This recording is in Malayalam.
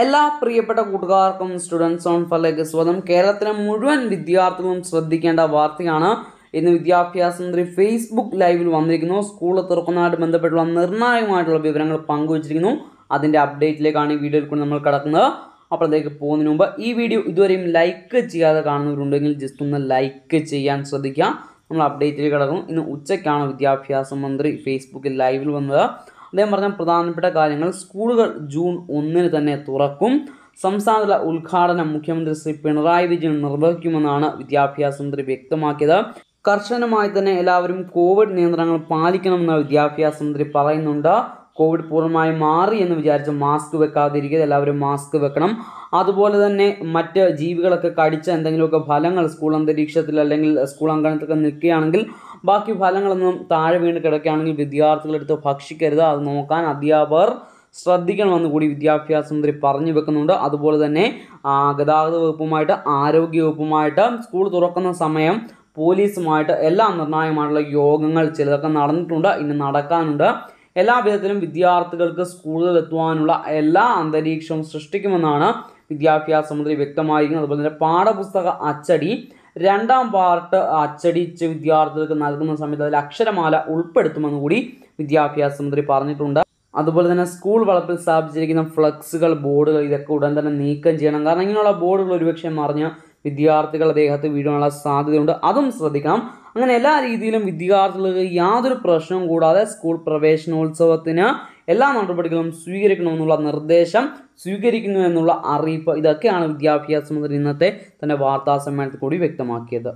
എല്ലാ പ്രിയപ്പെട്ട കൂട്ടുകാർക്കും സ്റ്റുഡൻസ് ഓൺ ഫലേക്ക് സ്വതം കേരളത്തിലെ മുഴുവൻ വിദ്യാർത്ഥികളും ശ്രദ്ധിക്കേണ്ട വാർത്തയാണ് ഇന്ന് വിദ്യാഭ്യാസ മന്ത്രി ഫേസ്ബുക്ക് ലൈവിൽ വന്നിരിക്കുന്നു സ്കൂൾ തുറക്കുന്നതുമായിട്ട് ബന്ധപ്പെട്ടുള്ള നിർണായകമായിട്ടുള്ള വിവരങ്ങൾ പങ്കുവച്ചിരിക്കുന്നു അതിൻ്റെ അപ്ഡേറ്റിലേക്കാണ് ഈ വീഡിയോയിൽ കൂടി നമ്മൾ കിടക്കുന്നത് അപ്പോഴത്തേക്ക് പോകുന്നതിന് മുമ്പ് ഈ വീഡിയോ ഇതുവരെയും ലൈക്ക് ചെയ്യാതെ കാണുന്നവരുണ്ടെങ്കിൽ ജസ്റ്റ് ഒന്ന് ലൈക്ക് ചെയ്യാൻ ശ്രദ്ധിക്കുക നമ്മൾ അപ്ഡേറ്റിൽ കിടക്കുന്നു ഇന്ന് ഉച്ചയ്ക്കാണ് വിദ്യാഭ്യാസ മന്ത്രി ഫേസ്ബുക്കിൽ ലൈവിൽ വന്നത് അദ്ദേഹം പറഞ്ഞ പ്രധാനപ്പെട്ട കാര്യങ്ങൾ സ്കൂളുകൾ ജൂൺ ഒന്നിന് തന്നെ തുറക്കും സംസ്ഥാനതല ഉദ്ഘാടനം മുഖ്യമന്ത്രി ശ്രീ പിണറായി വിജയൻ നിർവഹിക്കുമെന്നാണ് വിദ്യാഭ്യാസ മന്ത്രി വ്യക്തമാക്കിയത് കർശനമായി തന്നെ എല്ലാവരും കോവിഡ് നിയന്ത്രണങ്ങൾ പാലിക്കണമെന്ന് വിദ്യാഭ്യാസ മന്ത്രി പറയുന്നുണ്ട് കോവിഡ് പൂർണ്ണമായി മാറി എന്ന് വിചാരിച്ച് മാസ്ക് വെക്കാതിരിക്കുക എല്ലാവരും മാസ്ക് വെക്കണം അതുപോലെ തന്നെ മറ്റ് ജീവികളൊക്കെ കടിച്ച എന്തെങ്കിലുമൊക്കെ ഫലങ്ങൾ സ്കൂൾ അന്തരീക്ഷത്തിൽ അല്ലെങ്കിൽ സ്കൂൾ അങ്കണത്തിലൊക്കെ നിൽക്കുകയാണെങ്കിൽ ബാക്കി ഫലങ്ങളൊന്നും താഴെ വീണ് കിടക്കുകയാണെങ്കിൽ വിദ്യാർത്ഥികളെടുത്ത് ഭക്ഷിക്കരുത് അത് നോക്കാൻ അധ്യാപകർ ശ്രദ്ധിക്കണമെന്ന് കൂടി വിദ്യാഭ്യാസ മന്ത്രി പറഞ്ഞു വെക്കുന്നുണ്ട് അതുപോലെ തന്നെ ഗതാഗത വകുപ്പുമായിട്ട് ആരോഗ്യ വകുപ്പുമായിട്ട് സ്കൂൾ തുറക്കുന്ന സമയം പോലീസുമായിട്ട് എല്ലാ നിർണായകമായിട്ടുള്ള യോഗങ്ങൾ ചിലതൊക്കെ നടന്നിട്ടുണ്ട് ഇനി നടക്കാനുണ്ട് എല്ലാ വിധത്തിലും വിദ്യാർത്ഥികൾക്ക് സ്കൂളിൽ എത്തുവാനുള്ള എല്ലാ അന്തരീക്ഷവും സൃഷ്ടിക്കുമെന്നാണ് വിദ്യാഭ്യാസ മന്ത്രി വ്യക്തമായിരിക്കുന്നത് അതുപോലെ തന്നെ പാഠപുസ്തക അച്ചടി രണ്ടാം പാർട്ട് അച്ചടിച്ച് വിദ്യാർത്ഥികൾക്ക് നൽകുന്ന സമയത്ത് അതിൽ അക്ഷരമാല ഉൾപ്പെടുത്തുമെന്ന് കൂടി വിദ്യാഭ്യാസ മന്ത്രി പറഞ്ഞിട്ടുണ്ട് അതുപോലെ തന്നെ സ്കൂൾ വളപ്പിൽ സ്ഥാപിച്ചിരിക്കുന്ന ഫ്ലക്സുകൾ ബോർഡുകൾ ഇതൊക്കെ ഉടൻ തന്നെ നീക്കം ചെയ്യണം കാരണം ഇങ്ങനെയുള്ള ബോർഡുകൾ ഒരുപക്ഷെ മറിഞ്ഞ് വിദ്യാർത്ഥികൾ അദ്ദേഹത്തെ വീഴാനുള്ള സാധ്യതയുണ്ട് അതും ശ്രദ്ധിക്കണം അങ്ങനെ എല്ലാ രീതിയിലും വിദ്യാർത്ഥികൾക്ക് യാതൊരു പ്രശ്നവും കൂടാതെ സ്കൂൾ പ്രവേശനോത്സവത്തിന് എല്ലാ നടപടികളും സ്വീകരിക്കണമെന്നുള്ള നിർദ്ദേശം സ്വീകരിക്കുന്നു എന്നുള്ള അറിയിപ്പ് ഇതൊക്കെയാണ് വിദ്യാഭ്യാസ മന്ത്രി ഇന്നത്തെ തൻ്റെ വാർത്താ സമ്മേളനത്തിൽ കൂടി വ്യക്തമാക്കിയത്